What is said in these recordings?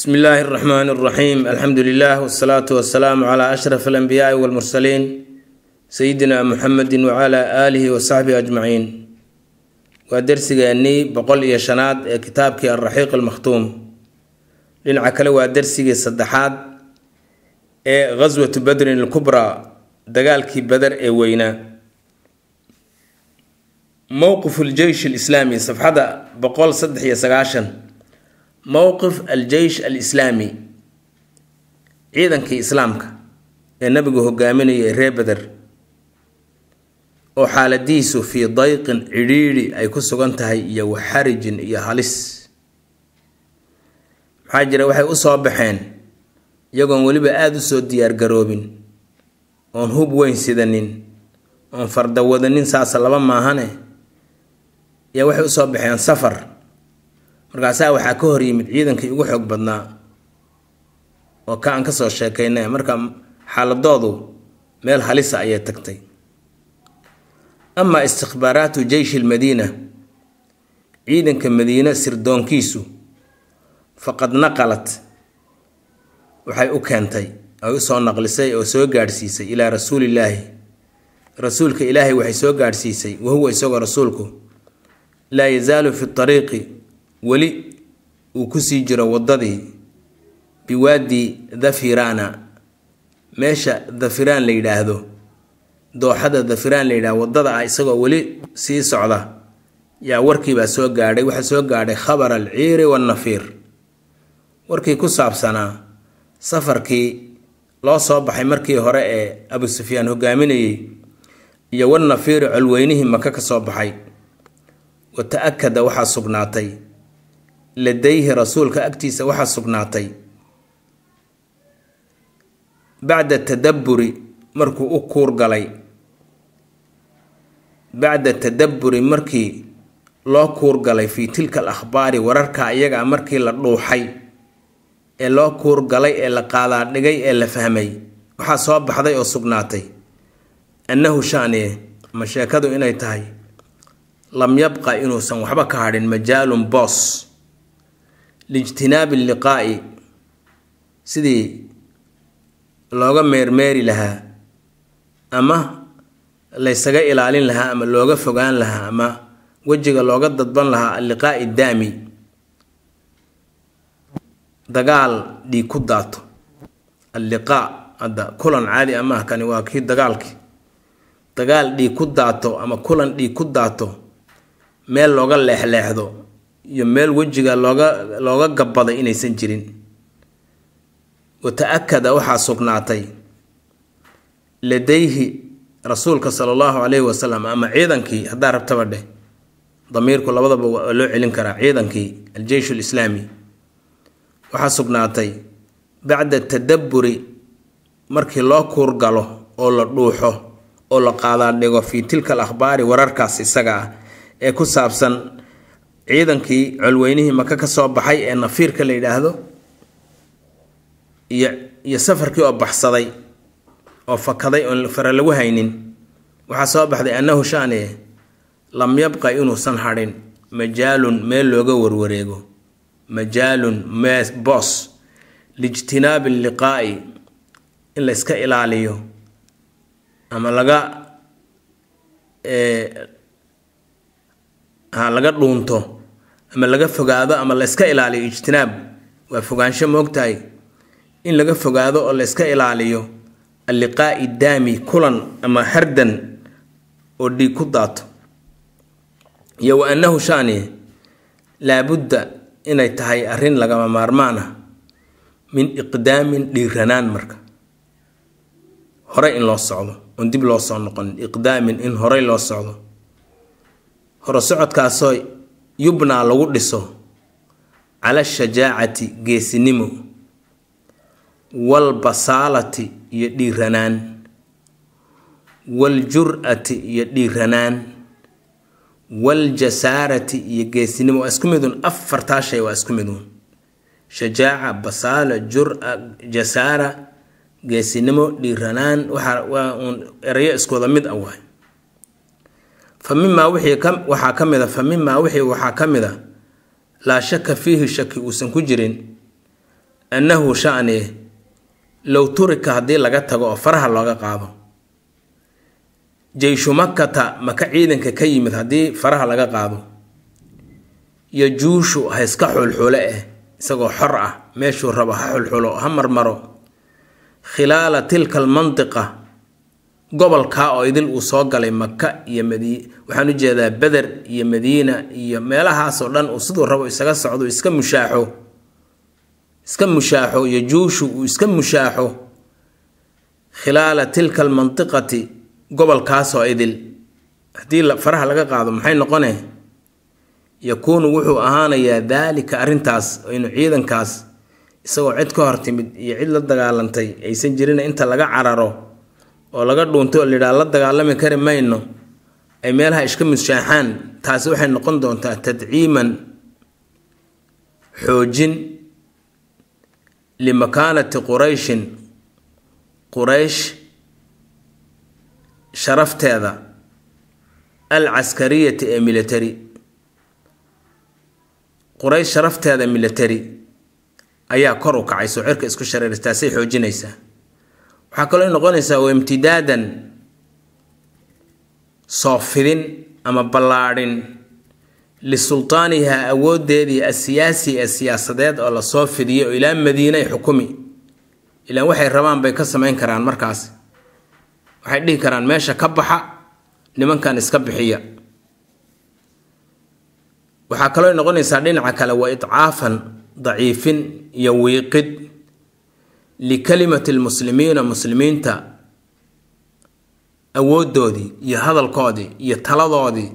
bsmi illaahi اraxmaan اraxiim alxamdu lilah wasalaatu wasalaamu calaa ashraf alambiyaai wlmursaliin sayidina muxamedi wcala aalihi saxbihi ajmaciin waa dersigeennii boqol iyo shanaad ee kitaabkii alraxiiq almakhtuum dhinaca kale waa dersigii saddexaad ee ghaswatu badrin ilkubraa dagaalkii bader ee weynaa mowqif ljeysh alislaami safxada boqol saddex iyo sagaashan mowqif aljeysh alislaami ciidankii islaamka ee nabigu hogaaminaya ee ree beder oo xaaladihiisu fii dayqin cidhiidhi ay ku sugan tahay iyo waxarijin iyo halis maxaa jira waxay u soo baxeen iyagoon weliba aada u soo diyaar garoobin oon hub weyn sidanin oon farda wadanin saasa laba maahane ayaa waxay u soo baxeen safar markaasaa waxaa ka hor yimid ciidankii ugu xoog badnaa oo ka aan kasoo sheekaynay marka xaaladoodu meel halisa ayay tagtay amaa istikhbaaraatu jeyshi lmadiina ciidanka madiine sirdoonkiisu faqad naqalat waxay u keentay ay usoo naqlisay oo soo gaadhsiisay ilaa rasuulillaahi rasuulka ilaahay waxay soo gaadhsiisay wahuwa isagoo rasuulku laa yazaalu fi ariiqi weli uu kusii jiro waddadii biwaadi dafiraana meesha dhafiraan la yidhaahdo dooxada dhafiraan la yidhahdo wadada ah isagoo weli sii socda yaa warkii baa soo gaadhay waxaa soo gaadhay khabar al ciiri waannafiir warkii ku saabsanaa safarkii loo soo baxay markii hore ee abu sufyaan hogaaminayay iyo wannafiiri colweynihii maka ka soo baxay wa ta waxaa sugnaatay ladayhi rasuulka agtiisa waxaa sugnaatay bacda tadabburi markuu u kuur galay bacda tadabburi markii loo kuur galay fii tilka al akhbaari wararka ayaga markii la dhuuxay ee loo kuur galay ee la qaadaa dhigay ee la fahmay waxaa soo baxday oo sugnaatay annahu shaniye ama sheekadu inay tahay lam yabqa inuusan waxba ka hadhin majaalun boos lijtinaabi alliqaa'i sidii looga meermeeri lahaa ama laysaga ilaalin lahaa ama looga fogaan lahaa ama wejiga looga dadban lahaa alliqaa'i daami dagaal dhiig ku daato alliqaa hadda kulan caadi ah a kani waa kii dagaalkii dagaal dhiig ku daato ama kulan dhiig ku daato meel looga leexleexdo iyo meel wejiga looga looga gabbaday inaysan jirin wa ta-akada waxaa sugnaatay ladayhi rasuulka sala allahu calayhi wasalam ama ciidankii haddaa rabtaba dheh damiirku labadaba waa loo celin karaa ciidankii aljeysh lislaami waxaa sugnaatay bacda tadaburi markii loo kuurgalo oo la dhuuxo oo la qaadaadhigo fii tilka al wararkaas isaga ah ee ku saabsan ciidankii colweynihii maka ka soo baxay ee nafiirka la yidhaahdo iyo iyo safarkii oo baxsaday oo fakaday oon fara lagu haynin waxaa soo baxday annahu shaaniye lam yabqa inuusan hadhin majaalun meel looga warwareego majaalun mee boos lijtinaabi liqaa'i in la yska ilaaliyo ama laga laga dhuunto ama laga fogaado ama layska ilaaliyo ijtinaab waa fogaansho moogtahay in laga fogaado oo layska ilaaliyo alliqaa'i daami kulan ama hardan oo dhiig ku daato iyo wa annahu shani laabudda inay tahay arin lagama maarmaan ah min iqdaamin dhiiranaan marka hore in loo socdo oon dib loo soo noqonin iqdaamin in horey loo socdo hore socodkaasoo yubnaa lagu dhiso cala shajaacati geesinimo waalbasaalati iyo dhiiranaan waljur-ati iyo dhiiranaan waaljasaarati iyo geesinimo waa isku midun afartaa shay waa isku midun shajaaca basaala jura jasaara geesinimo dhiiranaan waxa waa uun erayo isku mid a ah waay famima waxaa ka mida fa mimaa wixii waxaa ka mida laa shaka fiihi shaki uusan ku jirin annahu shani low turika haddii laga tago oo faraha looga qaado jeyshu makata maka ciidanka ka yimid haddii faraha laga qaado yajuushu ha xulxulo eh isagoo xor ah meeshuu rabo ha xulxulo ha marmaro khilaala tilka almandiqa gobolka oo idil uu soo galay maka iyo mad waxaan ujeedaa beder iyo madiina iyo meelahaasoo dhan uu siduu rabo isaga socdo iska mushaaxo iska mushaaxo iyo juushu uu iska mushaaxo khilaala tilka almantiqati gobolkaasoo idil haddii faraha laga qaado maxay noqone yakuunu wuxuu ahaanayaa daalika arintaas inu ciidankaas isagoo cid ka hor timid iyo cid la dagaalantay aysan jirina inta laga cararo oo laga dhuunto layidhaa la dagaalami kari mayno ay meelaha iska misshaaxaan taasi waxay noqon doontaa tadciiman xoojin limakaanati qurayshin quraysh sharafteeda alcaskariyati ee militari quraysh sharafteeda militari ayaa kor u kacay soo cirka isku taasay xoojinaysaa waxaa kaloo noqonaysaa oo imtidaadan soo fidin ama ballaadhin lisultaaniha awooddeedii asiyaasi ee siyaasadeed oo lasoo fidiyo oo ilaa madiinay xukumi ilaan waxay rabaan bay ka samayn karaan markaas waxay dhihi karaan meesha ka baxa nimankan iska bixiya waxaa kaloo noqonaysaa dhinaca kale waa idcaafan daciifin iyo wiiqid likalimati almuslimiina muslimiinta awoodoodii iyo hadalkoodii iyo taladoodii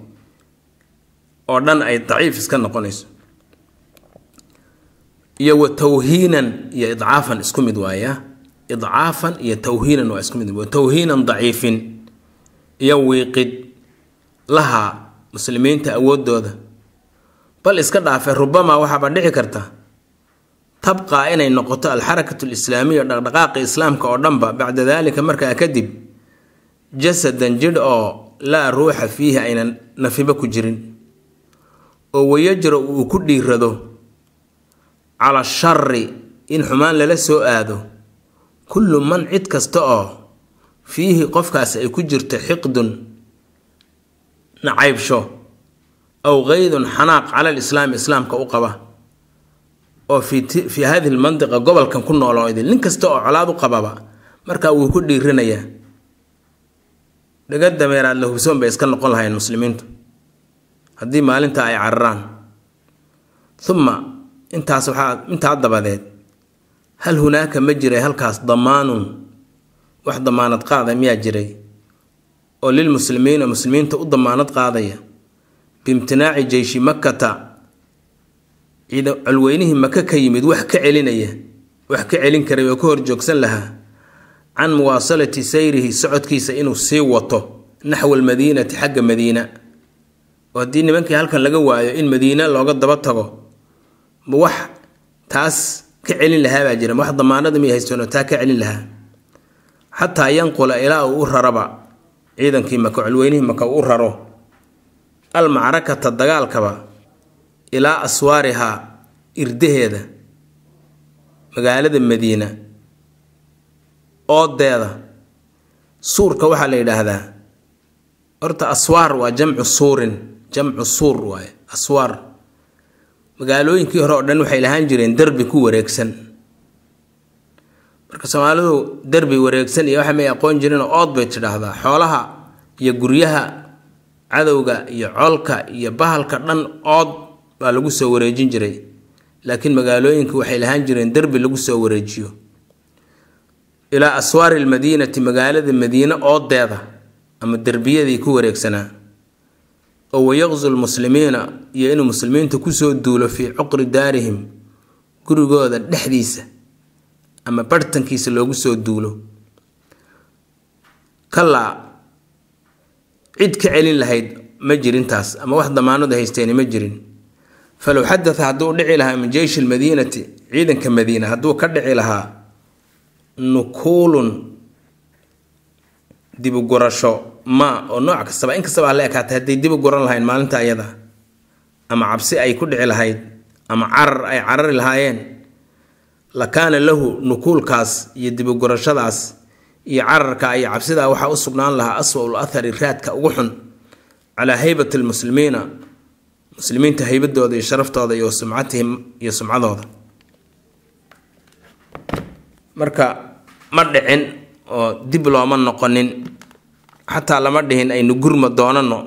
oo dhan ay daciif iska noqonayso iyo wa tawhiinan iyo idcaafan isku mid waaya idcaafan iyo towhiinan waa isku mid wa towhiinan daciifin iyo wiiqid lahaa muslimiinta awoodooda bal iska dhaafe rubamaa waxaaba dhici karta tabqaa inay noqoto alxarakat alislaamiya dhaqdhaqaaqa islaamka oo dhanba bacda dalika markaa kadib jasadan jidh oo laa ruuxa fiihi aynan nafibo ku jirin oo wayajra uu ku dhiirado cala shari in xumaan lala soo aado kullu man cid kasta oo fiihi qofkaas ay ku jirto xiqdun nacaybsho aw qeydun xanaaq cala lislaami islaamka u qaba oo fi hadihi lmandiqa gobolkan ku nool oo idil nin kasta oo colaad u qababa markaa wuu ku dhiiranayaa dhaga dameeraad la hubsoon bay iska noqon lahayn muslimiintu haddii maalinta ay cararaan uma intaas waxaa intaa dabadeed hal hunaaka ma jiray halkaas damaanun wax damaanad qaada miyaa jiray oo lilmuslimiina muslimiinta u damaanad qaadaya biimtinaaci jeyshi makkata colweynihii maka ka yimid wax ka celinaya wax ka celin karay oo ka horjoogsan lahaa can muwaasalati sayrihi socodkiisa inuu sii wato naxwa almadiinati xagga madiina oo haddii nimankii halkan laga waayo in madiina looga daba tago ma wax taas ka celin lahaa baa jira wax damaanada miyay haystoonoo taa ka celin lahaa xataa yanqula ilaa uu u raraba ciidankii maka colweynihii maka uu u raro almacrakata dagaalkaba ilaa aswaarihaa irdaheeda magaalada madiina oodeeda suurka waxaa la yidhaahdaa horta aswaar waa jamcu suurin jamcu suur waay aswaar magaalooyinkii hore oo dhan waxay lahaan jireen derbi ku wareegsan marka soomaalidu derbi wareegsan iyo waxa may aqoon jireenoo ood bay tidhaahdaa xoolaha iyo guryaha cadowga iyo colka iyo bahalka dhan ood baa lagu soo wareejin jiray laakiin magaalooyinka waxay lahaan jireen derbi lagu soo wareejiyo ilaa aswaari almadiinati magaalada madiine oodeeda ama derbiyadii ku wareegsanaa oo wayaqzu lmuslimiina iyo inuu muslimiinta kusoo duulo fii cuqri daarihim gurigooda dhexdiisa ama bartankiisa loogu soo duulo kalaa cid ka celin lahayd ma jirintaas ama wax damaanadu haysteeni ma jirin falow xadaa haduu dhici lahaa min jeyshi lmadiinati ciidanka madiina haduu ka dhici lahaa nukuulun dibugurasho ma oo nooc kastaba in kastaba ala haday dibu guran lahayn maalinta ayada ama cabsi ay ku dhici lahayd ama carar ay carari lahaayeen la kaana lahu nukuulkaas iyo dibugurashadaas iyo cararka iyo cabsidaa waxaa u sugnaan lahaa aswa ul athari raadka ugu xun calaa haybati lmuslimiina muslimiinta haybadooda iyo sharaftooda iyo sumcatihim iyo sumcadooda marka ma dhicin oo dib looma noqonin xataa lama dhihin aynu gurma doonano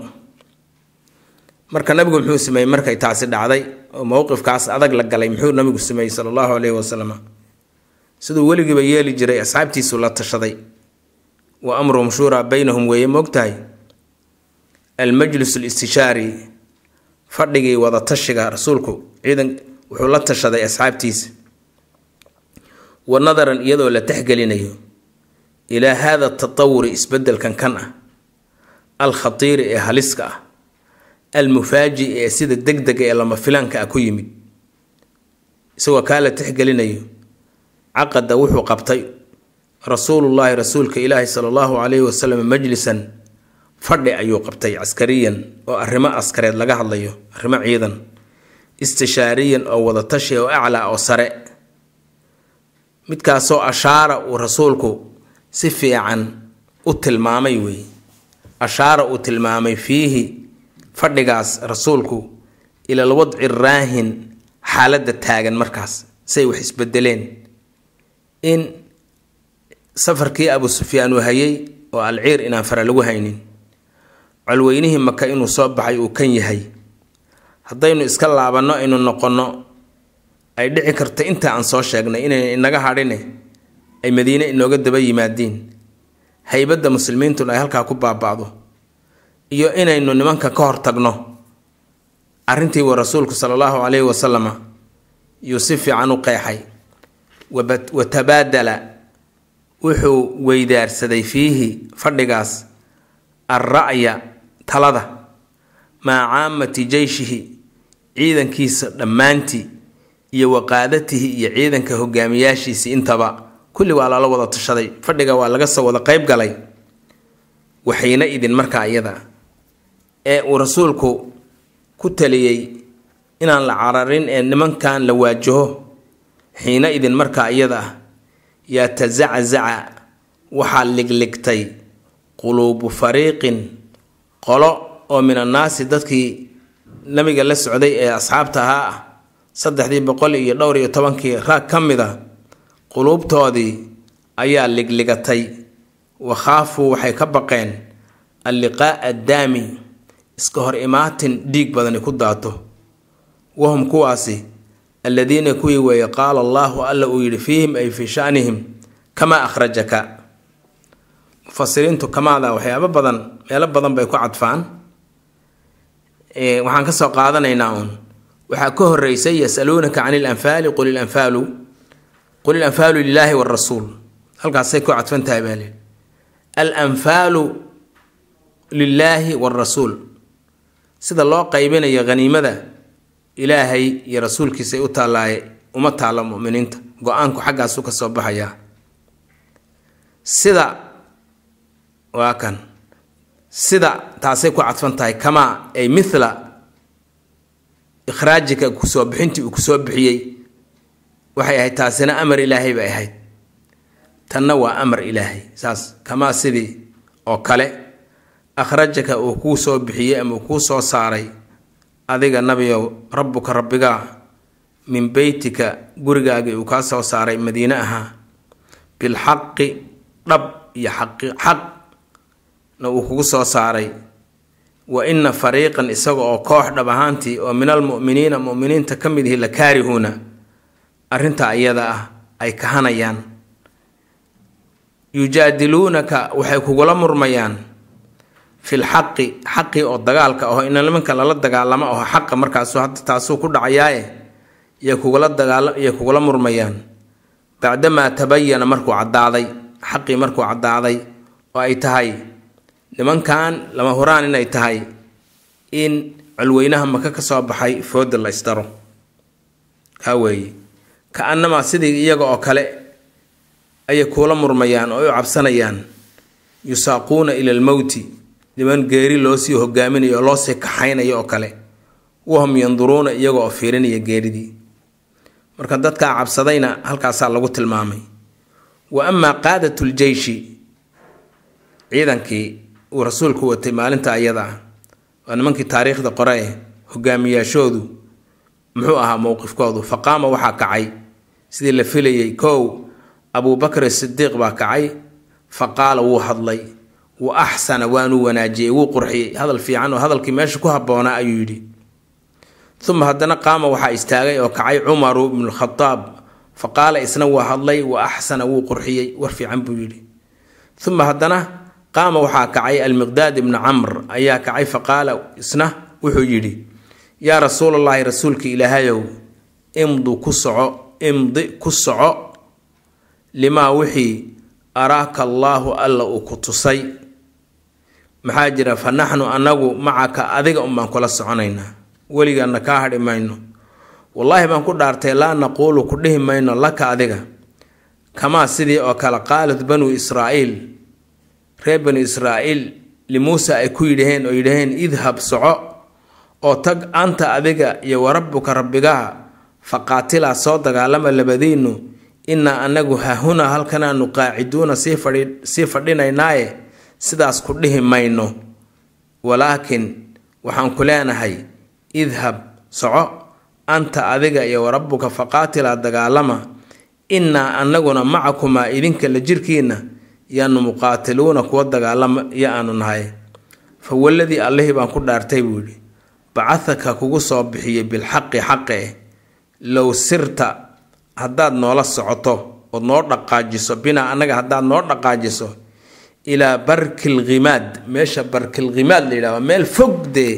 marka nabigu muxuu sameeyey markay taasi dhacday oo mowqifkaas adag la galay muxuu nabigu sameeyey sala allahu caleyhi wasalama siduu weligiiba yeeli jiray asxaabtiisu la tashaday wa amruhum shuuraa baynahum weeye moogtahay almajlis listishaari fadhigii wada tashiga rasuulku ciidan wuxuu la tashaday asxaabtiisa wa nadaran iyadoo la texgelinayo ilaa haada tatawuri isbedelkan kan ah alkhatiiri ee haliska ah almufaaji ee sida degdega ee lama filaanka ah ku yimid isagoo kaa la texgelinayo caqada wuxuu qabtay rasuulullaahi rasuulka ilaahi sala allahu caleyhi wasalam majlisan fadhi ayuu qabtay caskariyan oo arrimo askareed laga hadlayo arrimo ciidan istishaariyan oo wada tashi oo aclaa oo sare midkaasoo ashaara uu rasuulku si fiican u tilmaamay wey ashaara uu tilmaamay fiihi fadhigaas rasuulku ilal wadci raahin xaaladda taagan markaas say wax isbedeleen in safarkii abu sufyaan uu hayay oo alciir inaan fara lagu haynin colweynihii maka inuu soo baxay uu kan yahay haddaynu iska laabanno aynu noqonno ay dhici karta inta aan soo sheegnay inayna inaga hadhine ay madiine inooga daba yimaadiin haybadda muslimiintuna ay halkaa ku baaba'do iyo inaynu nimanka ka hor tagno arrintii wa rasuulku sala allahu calayhi wasalama yuu si fiican u qeexay wa tabaadala wuxuu weydaarsaday fiihi fadhigaas alra'ya talada maa caamati jeyshihi ciidankiisa dhammaantii iyo waqaadatihi iyo ciidanka hogaamiyaashiisii intaba kulli waa lala wada tashaday fadhiga waa laga soo wada qayb galay waxayna idin markaa iyada ee uu rasuulku ku taliyey inaan la cararin ee nimankan la waajaho xiina idin markaa iyada ah yaa tazaczaca waxaa ligligtay quluubu fariiqin qolo oo min annaasi dadkii nabiga la socday ee asxaabta ahaa ah saddexdii boqol iyo dhowr iyo tobankii raag ka mid a ah, quluubtoodii ayaa ligligatay wakhaafuu waxay ka baqeen alliqaa addaami iska hor imaatin dhiig badani ku daato wahum kuwaasi alladiina kuwii weeye qaala allaahu alla uu yidhi fiihim ay fii shanihim kamaa akhrajaka mufasiriintu kamaada waxyaabo badan meelo badan bay ku cadfaan eh, waxaan kasoo qaadanaynaa uun waxaa ka horeysay yasaluunaka can ilanfaali qul ilanfaalu qul ilanfaalu lilaahi warasuul halkaasay ku cadfan tahay baa lii alanfaalu lilaahi warasuul sida loo qaybinayo haniimada ilaahay iyo rasuulkiisay u taallaaye uma taalla muminiinta go-aanku xaggaasuu kasoo baxayaa sida waa kan sida taasay ku cadfan tahay kamaa ay mithla ikhraajika kusoo bixintii uu kusoo bixiyey waxay ahayd taasina amar ilaahay bay ahayd tanna waa amar ilaahay saas kamaa sidii oo kale akhrajaka uu kuu soo bixiyey ama uu kuu soo saaray adiga nabiyow rabbuka rabbigaa min beytika gurigaagii uu kaa soo saaray madiine ahaa bilxaqi dhab iyo xaq na uu kugu soo saaray wa ina fariiqan isaga oo koox dhab ahaantii oo min almu'miniina mu'miniinta ka mid ihi la kaarihuuna arrinta iyada ah ay kahanayaan yujaadiluunaka waxay kugula murmayaan fil xaqi xaqii oo dagaalka aho ina nimanka lala dagaalamo aho xaqa markaasuu hadda taasuu ku dhacayaaye yay kugula dagaala yay kugula murmayaan bacdamaa tabayana markuu caddaaday xaqii markuu caddaaday oo ay tahay nimankan lama huraan inay tahay in colweynaha maka kasoo baxay fooda laysdaro ysdaro haweye ka-anamaa sidii iyaga oo kale ayay kuula murmayaan oo u cabsanayaan yusaaquuna ila almowti niman geeri loo sii hogaaminayo oo loosii kaxaynayo oo kale wahum yanduruuna iyaga oo fiirinaya geeridii marka dadkaa cabsadayna halkaasaa lagu tilmaamay wa amaa qaadatu ljeyshi ciidankii uu rasuulku watay maalinta ayada ah waa nimankii taariikhda qore eh hogaamiyaashoodu muxuu ahaa mowqifkoodu fa qaama waxaa kacay sidii la filayay kow abuubakrin sidiiq baa kacay fa qaala wuu hadlay wa axsana waanuu wanaajiyey wuu qurxiyey hadal fiican oo hadalkii meesha ku habboonaa ayuu yidhi uma haddana qaama waxaa istaagay oo kacay cumaru bnulkhadaab fa qaala isna wuu hadlay wa axsana wuu qurxiyey war fiican buu yidhi uma haddana qaama waxaa kacay almiqdaad ibnu camr ayaa kacay faqaala isna wuxuu yidhi yaa rasuulallaahi rasuulka ilaahayow imdu ku soco imdi ku soco limaa wixii araaka allaahu alla uu ku tusay maxaa jira fa naxnu anagu macaka adiga unbaan kula soconaynaa weligaana kaa hadhi mayno wallaahi baan ku dhaartay laa naquulu ku dhihi mayno laka adiga kamaa sidii oo kale qaalat banuu israa'iil reer bani israa'iil limuuse ay ku yidhaheen oo yidhaheen idhab soco oo tag anta adiga iyo warabbuka rabbigaha faqaatilaa soo dagaalama labadiinnu innaa annagu hahunaa halkanaanu qaaciduuna sii fadhinaynaaye sidaas ku dhihi mayno walaakin waxaan ku leenahay idhab soco anta adiga iyo warabbuka faqaatilaa dagaalama innaa annaguna macakumaa idinka la jirkiinna yaanu muqaatiluuna kuwa dagaalama aanu nahay fa waladii allihii baan ku dhaartay buu yidhi bacadaka kugu soo bixiyey bilxaqi xaqe low sirta haddaad noola socoto ood noo dhaqaajiso binaa annaga haddaad noo dhaqaajiso ilaa barkil khimaad meesha barkil khimaad la yidhahdo meel fog dee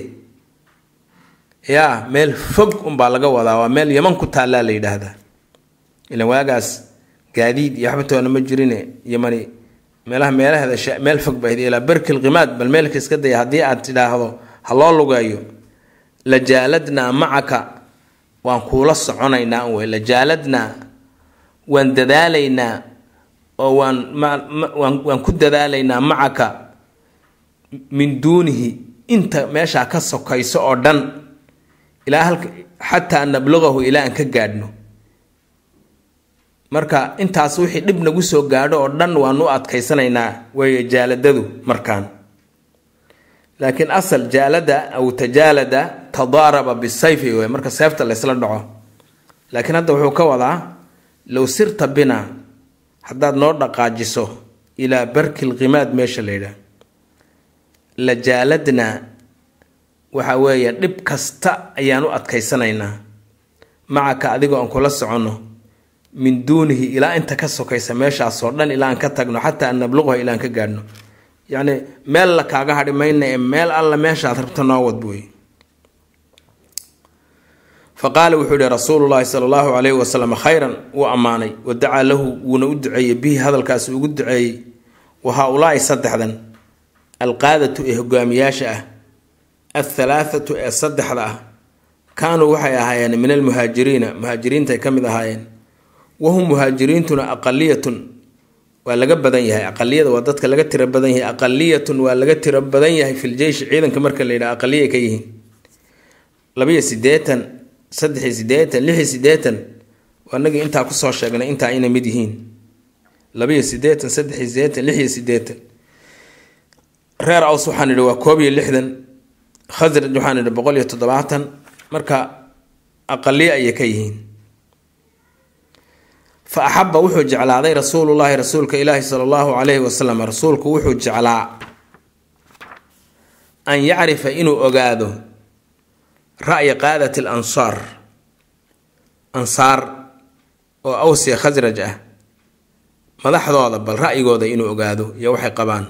yaa meel fog unbaa laga wadaa waa meel yaman ku taallaa la yidhaahdaa ilan waagaas gaadiid iyo waxbatoona ma jirine yamani meelaha meelaheeda meel fog ba ilaa berkil khimaad bal meelka iska daya haddii aad tidhaahdo ha loo lugeeyo lajaaladnaa macaka waan kuula soconaynaa wey lajaaladnaa waan dadaalaynaa oo waan waan ku dadaalaynaa macaka min duunihi inta meeshaa ka sokayso oo dhan ilaa halka xataa nablugahu ilaa aan ka gaadhno marka intaas wixii dhib nagu soo gaadho oo dhan waanu adkaysanaynaa weeye jaaladadu markaan laakiin asal jaalada aw tajaalada tadaaraba bisayfi wey marka seefta laysla dhaco laakiin hadda wuxuu ka wadaa low sirta bina haddaad noo dhaqaajiso ilaa barkil khimaad meesha la yidhaah la jaaladnaa waxa weeye dhib kasta ayaan u adkaysanaynaa macaka adigoo aan kula soconno min duunihi ilaa inta ka sokaysa meeshaasoo dhan ilaa ka tagno xataa an nabluqha ilaa ka gaadhno yacni meel la kaaga hadhi mayna ee meel alla meeshaad rabta noo wad buy faqaala wuxuu yihi rasuulu llaahi sala allahu calayhi wasalam khayran wuu ammaanay wa dacaa lahu wuuna u duceeyey bihi hadalkaasi ugu duceeyey wa haa-ulaa'i saddexdan alqaadatu ee hogaamiyaasha ah athalaathatu ee saddexda ah kaanuu waxay ahaayeen min almuhaajiriina muhaajiriintaay ka mid ahaayeen wahum muhaajiriintuna aqaliyatun waa laga badan yahay aqaliyada waa dadka laga tiro badan yahay aqaliyatun waa laga tiro badan yahay fil jeyshi ciidanka marka la yidhaha aqaliya ka yihiin labayo sideetan saddexiyo sideetan lixiyo sideetan waanagii intaa kusoo sheegnay intaa ayna mid yihiin labayo sideetan saddexiyo sideetan lixiyo sideetan reer aws waxaan idhi waa koob iyo lixdan khasraj waxaan idhi boqol iyo toddobaatan marka aqaliya ayay ka yihiin fa axaba wuxuu jeclaaday rasuululaahi rasuulka ilaahi sala allahu calayhi wasalam rasuulku wuxuu jeclaa an yacrifa inuu ogaado ra'ya qaadat alansaar ansaar oo awsiya khasraj ah madaxdooda bal ra'yigooda inuu ogaado iyo waxay qabaan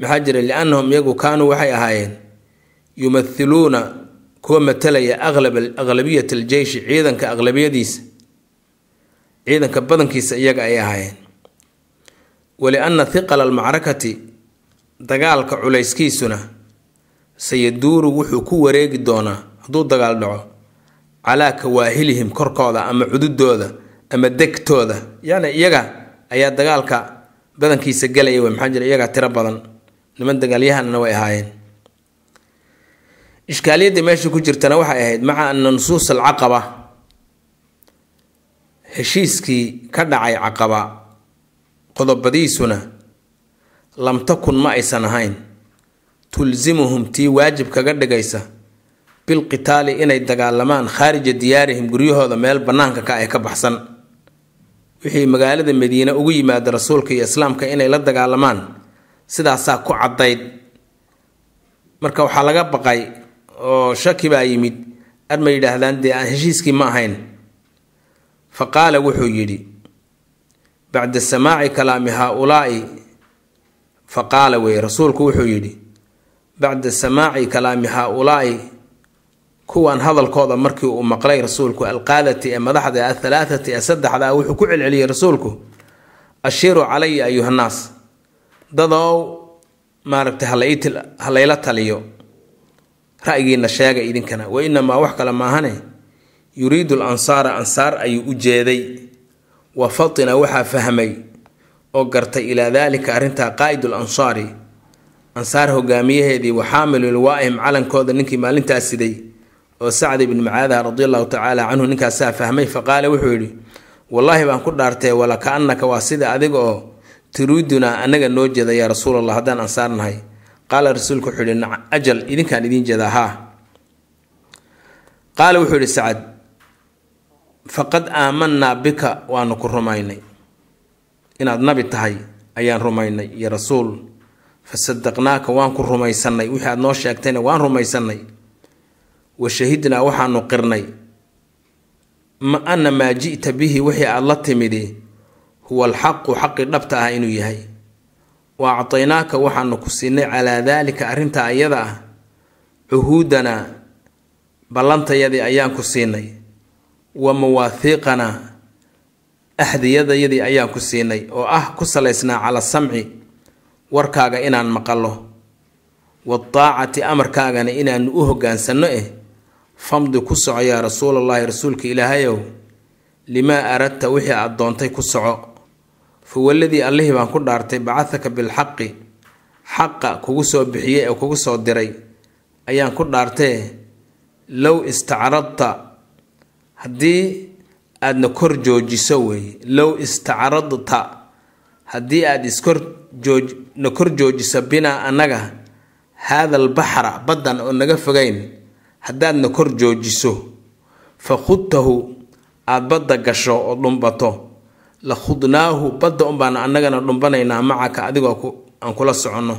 maxaa jira liannahum iyagu kaanuu waxay ahaayeen yumathiluuna kuwa matalaya aqlabiyat aljeyshi ciidanka aqlabiyadiisa ciidanka badankiisa iyaga ay ahaayeen walianna thiqal almacrakati dagaalka culayskiisuna sayaduuru wuxuu ku wareegi doonaa hadduu dagaal dhaco calaa kawaahilihim korkooda ama cududooda ama degtooda yacni iyaga ayaa dagaalka badankiisa gelaya w maxaa jira iyagaa tiro badan niman dagaalyahanna way ahaayeen ishkaaliyadda meesha ku jirtana waxay ahayd maca anna nusuusa alcaqaba heshiiskii ka dhacay caqaba qodobadiisuna lam ma aysan ahayn tulsimuhum tii waajib kaga dhigaysa bilqitaali inay dagaalamaan khaarija diyaarihim guryahooda meel bannaanka ka ay ah ka baxsan wixii magaalada madiine ugu yimaada rasuulka iyo islaamka inay la dagaalamaan sidaasaa ku caddayd marka waxaa laga baqay oo shaki baa yimid ar ma yidhaahdaan dee aan heshiiskii ma ahayn fa qaala wuxuu yidhi bacda samaaci kalaami haaulaa'i fa qaala weye rasuulku wuxuu yidhi bacda samaaci kalaami haaulaa'i kuwan hadalkooda markii uu maqlay rasuulku alqaadati ee madaxda athalaatati ee saddexda wuxuu ku celceliyey rasuulku ashiru calaya ayuhannaas dadow maaragtay halayla taliyo ra-yigiina sheega idinkana wa inamaa wax kale maahane yuriidu alansaara ansaar ayuu u jeeday wa fatina waxaa fahmay oo gartay ilaa daalika arrintaa qaa'idu lansaari ansaar hogaamiyaheedii wa xaamilu liwaa'ihim calankooda ninkii maalintaas siday oo sacd ibni mucaada radi allahu tacaala canhu ninkaasaa fahmay faqaale wuxuu yidhi wallaahi baan ku dhaartee walaka annaka waa sida adiga oo turiidunaa annaga noo jeeda yaa rasuul allah haddaan ansaar nahay qaala rasuulku wuxuu yihi ajal idinkaan idiin jeedaa haa qaala wuxuu yihi sacad faqad aamanaa bika waanu ku rumaynay inaad nabi tahay ayaan rumaynay iyo rasuul fasadaqnaaka waan ku rumaysanay wixii aad noo sheegtayna waan rumaysanay wa shahidnaa waxaanu qirnay ma ana maa ji'ta bihi wixii aad la timidi huwa alxaqu xaqii dhabta ah inuu yahay wa actaynaaka waxaanu ku siinay calaa daalika arrintaa ayada ah cuhuudanaa ballantayadii ayaan ku siinay wa mawaahiiqanaa ahdiyadayadii ayaan ku siinay oo ah ku salaysnaa cala samci warkaaga inaan maqallo wadaacati amarkaagana inaanu u hoggaansanno eh famdi ku soco yaa rasuulallaahi rasuulka ilaahayow limaa aradta wixii aad doontay ku soco fa waladii allihii baan ku dhaartay bacathaka bilxaqi xaqa kugu soo bixiyey oo kugu soo diray ayaan ku dhaartee low istacradta haddii aadna kor joojiso weeye low istacradta haddii aada iskor jooj na kor joojiso binaa annaga haadal baxra baddan oo naga fogayn haddaadna kor joojiso fa khudtahu aada badda gasho oo dhumbato la khudnaahu badda unbaan annagana dhumbanaynaa macaka adigoo aan kula soconno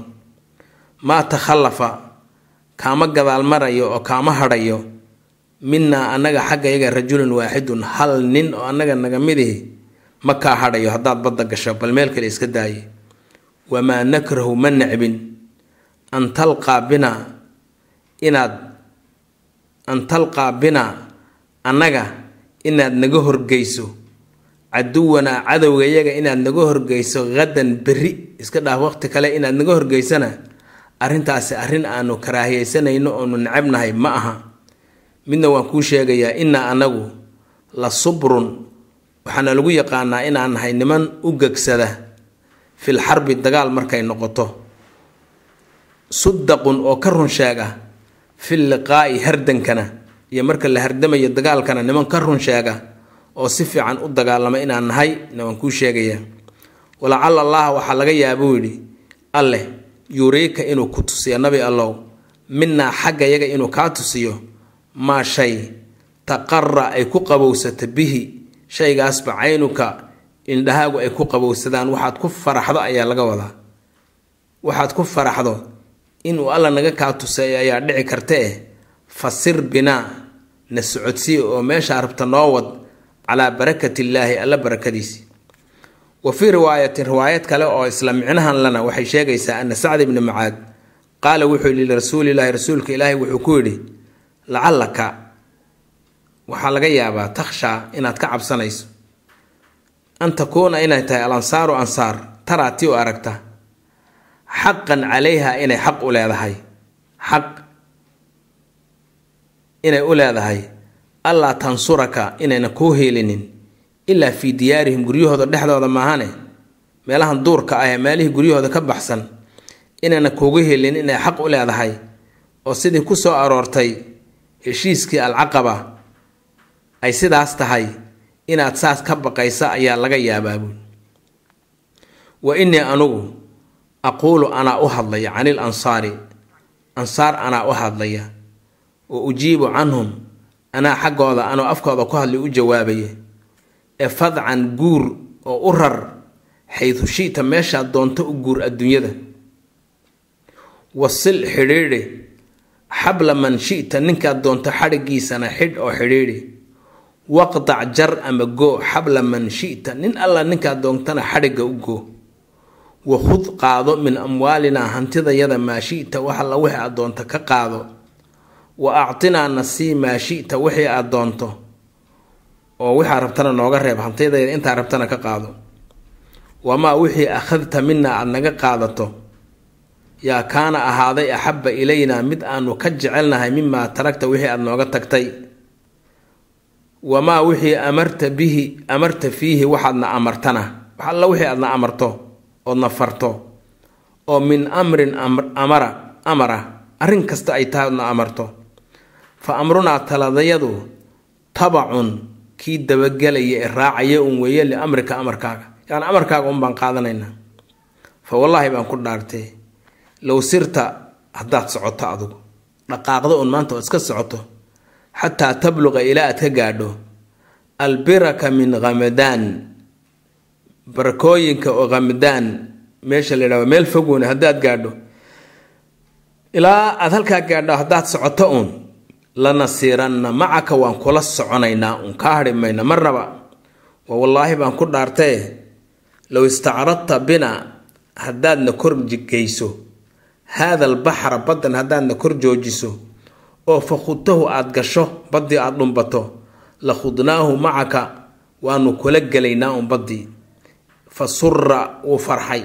maa takhallafa kaama gadaal marayo oo kaama hadhayo minaa annaga xagga xaggayaga rajulun waaxidun hal nin oo annaga nagamidihi ma kaa hadhayo haddaad badda gasho bal meel kale iska daaye wamaa nakrahu ma necbin an talqaa bina inaad an talqaa binaa annaga inaad naga horgeyso caduwanaa cadowgayaga inaad naga horgeyso hadan beri iska dhaaf waqti kale inaad naga horgeysana arrintaasi arrin aanu karaahiyeysanayno oonu necabnahay ma aha midna waan kuu sheegayaa inaa anagu la subrun waxaana lagu yaqaanaa inaan nahay niman u gegsada filxarbi dagaal markay noqoto sudaqun oo ka runsheeg ah fil liqaa'i hardankana iyo marka la hardamayo dagaalkana niman ka runsheega oo si fiican u dagaalama inaan nahay na waan kuu sheegayaa walacala allaha waxaa laga yaabuu yidhi alleh yuriika inuu ku tusiyo nabi allow minaa xagga yaga inuu kaa tusiyo maa shay taqara ay ku qabowsato bihi shaygaasba caynuka indhahaagu ay ku qabowsadaan waxaad ku faraxdo ayaa laga wadaa waxaad ku faraxdo inuu alla naga kaa tuseeyo ayaa dhici kartee fasir binaa na socodsii oo meeshaa rabta noo wad calaa barakati illaahi alla barakadiisi wa fii riwaayatin riwaayad kale oo isla micnahan lana waxay sheegaysaa ana sacd ibni macaad qaala wuxuu yidhi lirasuulilaahi rasuulka ilaahi wuxuu ku yidhi lacallaka waxaa laga yaabaa takhsha inaad ka cabsanayso an takuuna inay tahay al ansaaru ansaar taraa ti u aragta xaqan calayha inay xaq u leedahay xaq inay u leedahay allaa tansuraka inayna kuu heelinin ilaa fii diyaarihim guryahooda dhexdooda maahane meelahan duurka ah ee meelihii guryahooda ka baxsan inayna kuuga helin inay xaq u leedahay oo sidii ku soo aroortay heshiiskii alcaqaba ay sidaas tahay inaad saas ka baqaysa ayaa laga yaabaa buul wa innii anugu aquulu anaa u hadlaya cani il ansaari ansaar anaa u hadlaya wa ujiibu canhum anaa xaggooda anuu afkooda ku hadli u jawaabaya ee fadcan guur oo u rar xaydu shiita meeshaad doonto u guur adduunyada wasil xidhiidhi xabla man shita ninkaad doonto xadhigiisana xidh oo xidhiidhi waqdac jar ama goo xabla man shita nin alla ninkaad doontana xadhigga u goo wakhud qaado min amwaalinaa hantidayada maa shita wax alla wixii aad doonto ka qaado wa actinaa nasii maa shita wixii aad doonto oo waxaa rabtana nooga reeb hantidayada intaa rabtana ka qaado wamaa wixii akhadta mina aada naga qaadato yaa kaana ahaaday axabba ilaynaa mid aanu ka jecelnahay mimaa taragta wixii aada nooga tagtay wamaa wixii amarta bihi amarta fiihi waxaadna amartana wax alla wixii aadna amarto oodna farto oo min amrin amara amara arrin kasta ay tahay oodna amarto fa amrunaa taladayadu tabacun kii dabagelaya ee raacaya un weeye liamrika amarkaaga yacni amarkaaga un baan qaadanaynaa fa wallaahi baan ku dhaartay low sirta haddaad socoto adugu dhaqaaqda un maanta oo iska socoto xataa tabluqa ilaa aad ka gaadho albiraka min khamadaan barakooyinka oo khamadaan meesha la yidhahdo meel fogowna haddaad gaadho ilaa aada halkaa gaadho haddaad socoto uun lanasiiranna macaka waan kula soconaynaa uun kaa hadhi marnaba wa wallaahi baan ku dhaartee low istacradta bina haddaadna korjigayso haada albaxra baddan haddaadna kor joojiso oo fakhudtahu aada gasho baddii aada dhumbato la khudnaahu macaka waanu kula gelaynaa un baddii fa sura wuu farxay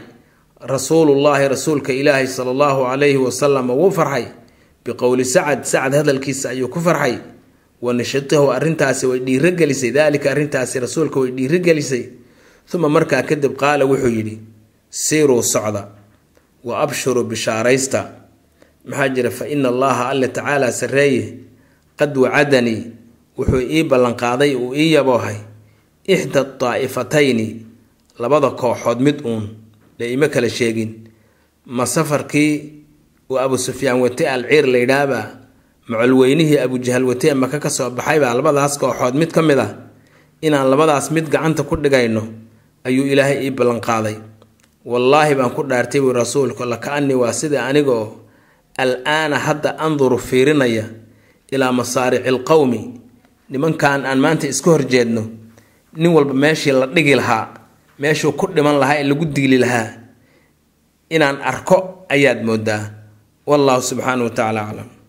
rasuulullaahi rasuulka ilaahi sala allahu calayhi wasalam wuu farxay biqowli sacad sacad hadalkiisa ayuu ku farxay wa nishitahu arrintaasi way dhiirogelisay daalika arrintaasi rasuulka way dhiirogelisay uma markaa kadib qaala wuxuu yidhi siiruu socda wa abshuru bishaaraysta maxaa jira fa ina allaha alle tacaalaa sareeye qad wacadanii wuxuu ii ballanqaaday uu ii yaboohay ixda daa'ifatayni labada kooxood mid uun dee ima kala sheegin ma safarkii uu abu sufyaan wate alciir laydhaabaa macolweynihii abujahal watee maka ka soo baxaybaa labadaas kooxood mid ka mid ah inaan labadaas mid gacanta ku dhigayno ayuu ilaahay ii ballanqaaday wallaahi baan ku dhaartay buui rasuulku laka-anii waa sida anigoo al-aana hadda anduru fiirinaya ilaa masaarici alqowmi nimankan aan maanta iska horjeedno nin walba meeshii la dhigi lahaa meeshuu ku dhiman lahaa ee lagu digli lahaa inaan arko ayaad moodaa wallahu subxaanahu wa tacaala aclam